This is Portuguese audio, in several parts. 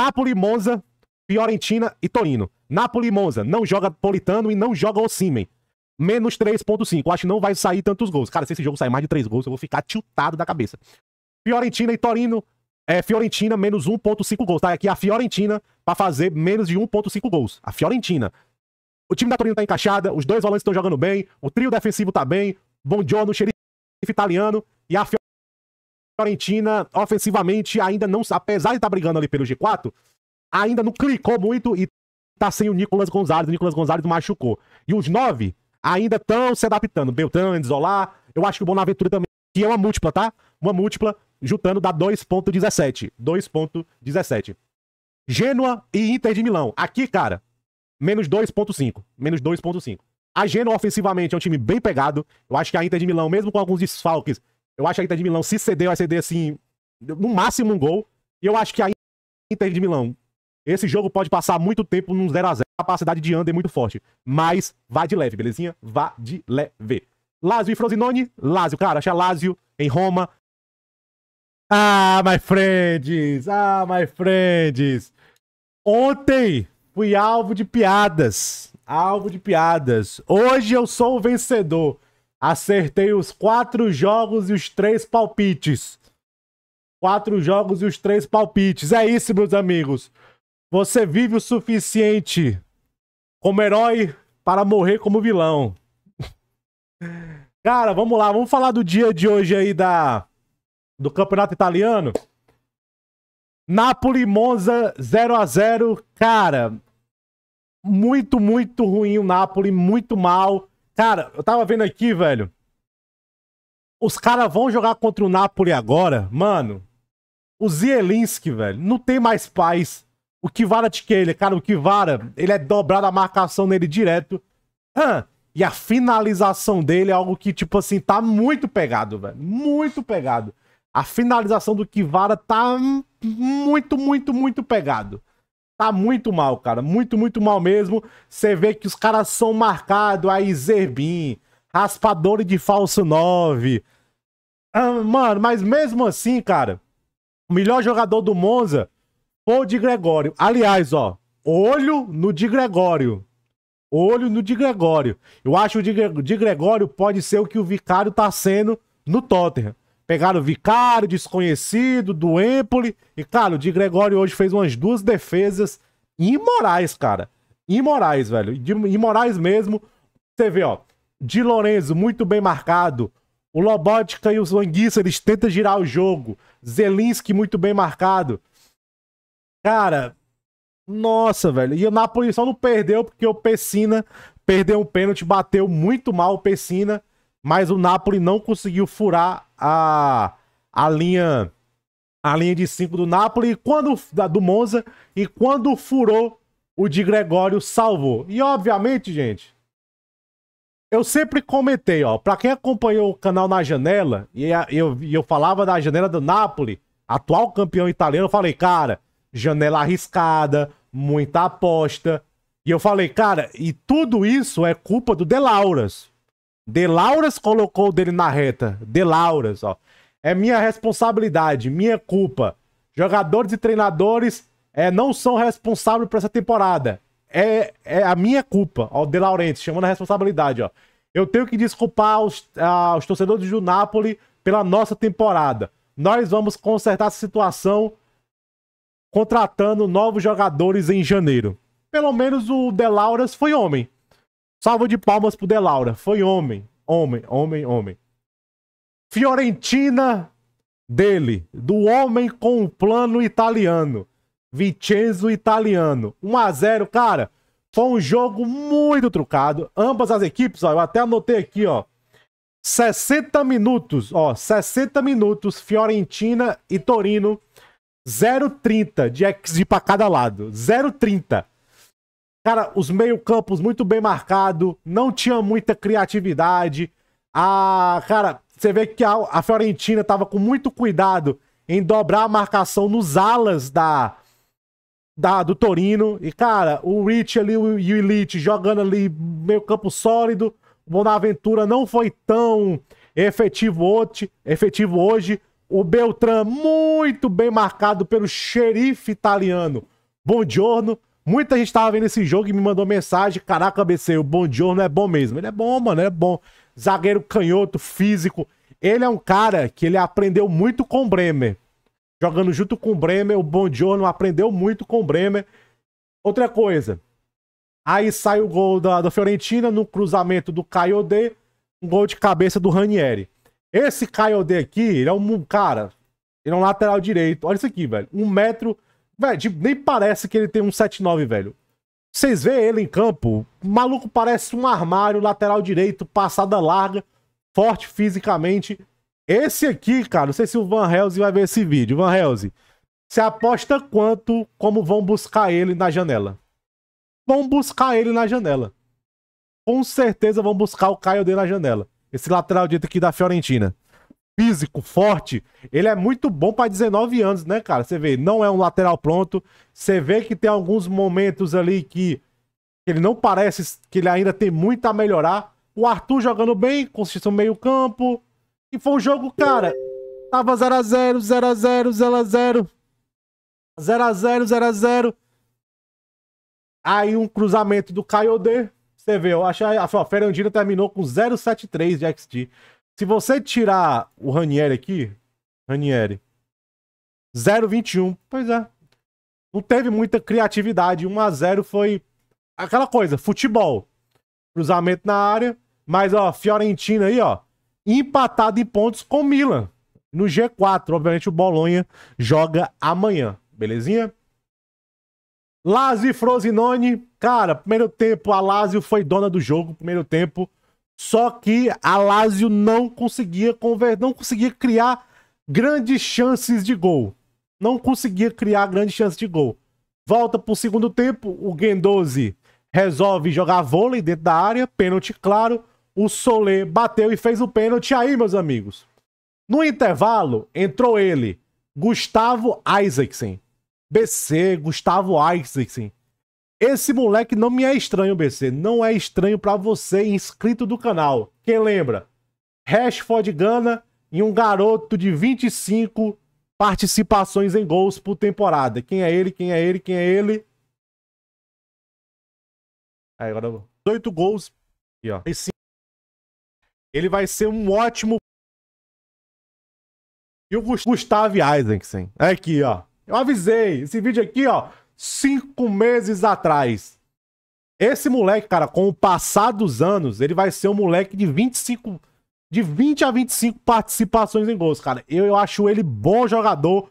Napoli, Monza, Fiorentina e Torino. Napoli, Monza, não joga Politano e não joga Osimen. Menos 3.5. Acho que não vai sair tantos gols. Cara, se esse jogo sair mais de 3 gols, eu vou ficar tiltado da cabeça. Fiorentina e Torino, é, Fiorentina menos 1.5 gols. Tá aqui a Fiorentina para fazer menos de 1.5 gols. A Fiorentina. O time da Torino tá encaixada, os dois volantes estão jogando bem, o trio defensivo tá bem, Bom Giorno, xerife italiano e a Fiorentina Florentina, ofensivamente, ainda não. Apesar de estar tá brigando ali pelo G4, ainda não clicou muito e tá sem o Nicolas Gonzalez. O Nicolas Gonzalez machucou. E os nove ainda estão se adaptando. Beltrão, Enzolar. Eu acho que o Bonaventura também, que é uma múltipla, tá? Uma múltipla, juntando dá 2.17. 2.17. Gênua e Inter de Milão. Aqui, cara, menos 2.5. Menos 2.5. A Gênua, ofensivamente, é um time bem pegado. Eu acho que a Inter de Milão, mesmo com alguns desfalques, eu acho que a Inter de Milão, se ceder, vai ceder assim, no máximo um gol. E eu acho que a Inter de Milão, esse jogo pode passar muito tempo num 0x0. A capacidade de under é muito forte. Mas vá de leve, belezinha? Vá de leve. Lazio e Frosinone? Lazio, cara. Acha é Lazio em Roma. Ah, my friends! Ah, my friends! Ontem fui alvo de piadas. Alvo de piadas. Hoje eu sou o vencedor. Acertei os quatro jogos e os três palpites. Quatro jogos e os três palpites. É isso, meus amigos. Você vive o suficiente como herói para morrer como vilão. Cara, vamos lá, vamos falar do dia de hoje aí da do Campeonato Italiano. Napoli Monza 0 a 0, cara. Muito, muito ruim o Napoli, muito mal. Cara, eu tava vendo aqui, velho. Os caras vão jogar contra o Napoli agora, mano. O Zielinski, velho, não tem mais paz. O Kivara ele, cara, o Kivara, ele é dobrado a marcação nele direto. e a finalização dele é algo que, tipo assim, tá muito pegado, velho. Muito pegado. A finalização do Kivara tá muito, muito, muito pegado. Tá muito mal, cara. Muito, muito mal mesmo. Você vê que os caras são marcados. Aí Zerbin, raspador de falso 9. Ah, mano, mas mesmo assim, cara, o melhor jogador do Monza foi o de Gregório. Aliás, ó, olho no de Gregório. Olho no de Gregório. Eu acho que o de Gregório pode ser o que o Vicário tá sendo no Tottenham. Pegaram o Vicário, desconhecido, do Empoli. E, cara, o Di Gregório hoje fez umas duas defesas imorais, cara. Imorais, velho. imorais mesmo. Você vê, ó. Di Lorenzo, muito bem marcado. O Lobotka e o Zanguissa, eles tentam girar o jogo. Zelinski, muito bem marcado. Cara, nossa, velho. E o Napoli só não perdeu porque o Pessina perdeu um pênalti, bateu muito mal o Pessina, mas o Napoli não conseguiu furar a, a linha a linha de 5 do Napoli, quando da, do Monza, e quando furou, o de Gregório salvou. E obviamente, gente, eu sempre comentei, ó, para quem acompanhou o canal na janela, e a, eu, e eu falava da janela do Napoli, atual campeão italiano, eu falei, cara, janela arriscada, muita aposta. E eu falei, cara, e tudo isso é culpa do De Lauras. De Lauras colocou o dele na reta. De Lauras, ó. É minha responsabilidade, minha culpa. Jogadores e treinadores é, não são responsáveis por essa temporada. É, é a minha culpa, ó. De Laurentiis chamando a responsabilidade, ó. Eu tenho que desculpar os, os torcedores do Napoli pela nossa temporada. Nós vamos consertar essa situação contratando novos jogadores em janeiro. Pelo menos o De Lauras foi homem. Salvo de palmas pro De Laura. Foi homem. Homem, homem, homem. Fiorentina dele, do homem com o plano italiano. Vincenzo Italiano. 1 a 0 cara. Foi um jogo muito trucado. Ambas as equipes, ó, eu até anotei aqui, ó. 60 minutos, ó, 60 minutos, Fiorentina e Torino, 0,30 de de para cada lado. 0,30. Cara, os meio-campos muito bem marcado, não tinha muita criatividade. A, ah, cara, você vê que a, a Fiorentina tava com muito cuidado em dobrar a marcação nos alas da, da do Torino. E, cara, o Rich ali o, e o Elite jogando ali meio-campo sólido. O Bonaventura não foi tão efetivo hoje, efetivo hoje. O Beltran muito bem marcado pelo xerife italiano. Bom giorno. Muita gente tava vendo esse jogo e me mandou mensagem. Caraca, BC, o Bom Giorno é bom mesmo. Ele é bom, mano, ele é bom. Zagueiro canhoto, físico. Ele é um cara que ele aprendeu muito com o Bremer. Jogando junto com o Bremer, o Bom Giorno aprendeu muito com o Bremer. Outra coisa. Aí sai o gol da, da Fiorentina no cruzamento do Caiodê. Um gol de cabeça do Ranieri. Esse Caiodê aqui, ele é um cara. Ele é um lateral direito. Olha isso aqui, velho. Um metro. Velho, tipo, nem parece que ele tem um 7-9, velho. Vocês vê ele em campo, o maluco parece um armário, lateral direito, passada larga, forte fisicamente. Esse aqui, cara, não sei se o Van Helsing vai ver esse vídeo. Van Helsing, você aposta quanto como vão buscar ele na janela? Vão buscar ele na janela. Com certeza vão buscar o Caio D na janela. Esse lateral direito aqui da Fiorentina físico, forte, ele é muito bom para 19 anos, né, cara? Você vê, não é um lateral pronto. Você vê que tem alguns momentos ali que ele não parece que ele ainda tem muito a melhorar. O Arthur jogando bem, constituição meio-campo. E foi um jogo, cara. Tava 0x0, 0x0, 0x0. 0x0, 0x0. Aí um cruzamento do Caio D. Você vê, eu achei. A Fernandina terminou com 073 de XG. Se você tirar o Ranieri aqui, Ranieri, 0,21. Pois é. Não teve muita criatividade. 1 a 0 foi aquela coisa, futebol. Cruzamento na área, mas ó, Fiorentina aí, ó, empatado em pontos com Milan. No G4, obviamente o Bolonha joga amanhã, belezinha? Lazio e Frosinone, cara, primeiro tempo a Lazio foi dona do jogo, primeiro tempo só que a Lazio não conseguia converter, não conseguia criar grandes chances de gol. Não conseguia criar grandes chances de gol. Volta para o segundo tempo, o Guendouzi resolve jogar vôlei dentro da área, pênalti claro. O Solé bateu e fez o pênalti aí, meus amigos. No intervalo, entrou ele, Gustavo Isaacson. BC, Gustavo Isaacson. Esse moleque não me é estranho, BC. Não é estranho para você, inscrito do canal. Quem lembra? Rashford Gana e um garoto de 25 participações em gols por temporada. Quem é ele? Quem é ele? Quem é ele? Aí, agora oito gols. E, ó. Ele vai ser um ótimo. E o Gustavo É Aqui, ó. Eu avisei. Esse vídeo aqui, ó cinco meses atrás. Esse moleque, cara, com o passar dos anos, ele vai ser um moleque de 25, de 20 a 25 participações em gols, cara. Eu, eu acho ele bom jogador,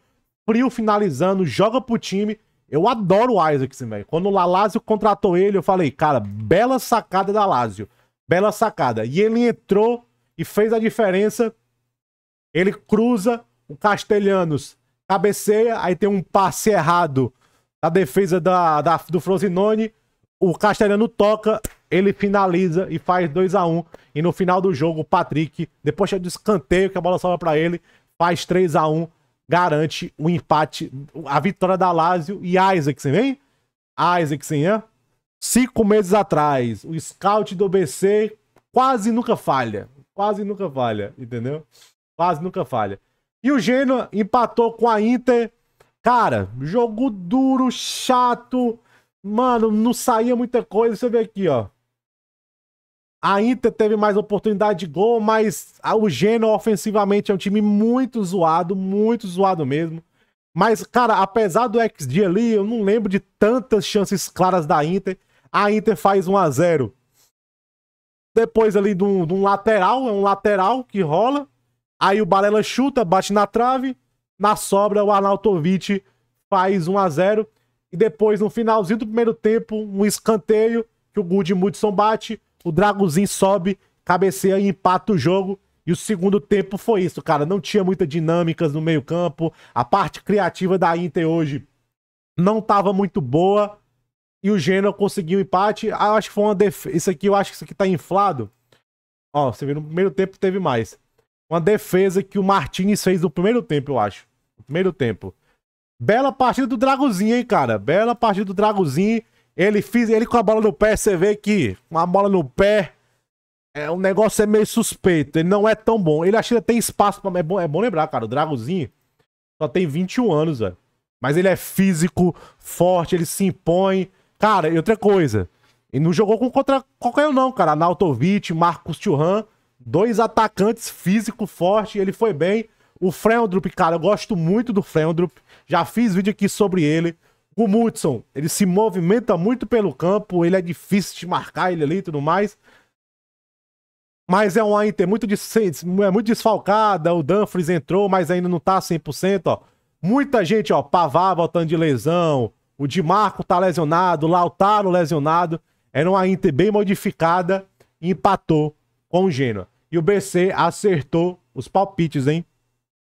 frio finalizando, joga pro time. Eu adoro o Isaacson, velho. Quando o Lazio contratou ele, eu falei, cara, bela sacada da Lazio. Bela sacada. E ele entrou e fez a diferença. Ele cruza, o Castelhanos cabeceia, aí tem um passe errado na defesa da, da, do Frosinone. O Castellano toca, ele finaliza e faz 2 a 1 um, E no final do jogo, o Patrick, depois do escanteio que a bola sobra para ele, faz 3 a 1 um, garante o empate, a vitória da Lazio e Isaacson, hein? Isaacson, hein? Cinco meses atrás, o scout do BC quase nunca falha. Quase nunca falha, entendeu? Quase nunca falha. E o Genoa empatou com a Inter Cara, jogo duro, chato. Mano, não saía muita coisa. Você vê aqui, ó. A Inter teve mais oportunidade de gol, mas o Genoa ofensivamente é um time muito zoado, muito zoado mesmo. Mas, cara, apesar do XG ali, eu não lembro de tantas chances claras da Inter. A Inter faz 1 a 0 Depois ali de um, de um lateral, é um lateral que rola. Aí o Barella chuta, bate na trave. Na sobra, o Arnautovic faz 1 a 0 E depois, no finalzinho do primeiro tempo, um escanteio que o Gudmundson bate, o Draguzinho sobe, cabeceia e empata o jogo. E o segundo tempo foi isso, cara. Não tinha muita dinâmicas no meio campo. A parte criativa da Inter hoje não estava muito boa. E o Genoa conseguiu um empate. Ah, eu acho que foi uma defesa. Isso aqui, eu acho que isso aqui tá inflado. Ó, você viu, no primeiro tempo teve mais. Uma defesa que o Martinez fez no primeiro tempo, eu acho. Primeiro tempo. Bela partida do Dragozinho, hein, cara? Bela partida do Dragozinho. Ele fez, ele com a bola no pé, você vê que uma bola no pé é um negócio é meio suspeito. Ele não é tão bom. Ele acha que tem espaço para é bom, é bom lembrar, cara, o Dragozinho só tem 21 anos, velho. Mas ele é físico, forte, ele se impõe. Cara, e outra coisa, e não jogou contra qualquer um não, cara. Nautovic, Marcos Thuram, dois atacantes físico forte, ele foi bem. O freundrup cara, eu gosto muito do freundrup Já fiz vídeo aqui sobre ele. O Mudson, ele se movimenta muito pelo campo, ele é difícil de marcar ele ali e tudo mais. Mas é uma Inter muito, é muito desfalcada, o Dumfries entrou, mas ainda não tá 100%, ó. Muita gente, ó, Pavar voltando de lesão, o Di Marco tá lesionado, o Lautaro lesionado. Era uma Inter bem modificada e empatou com o Genoa. E o BC acertou os palpites, hein?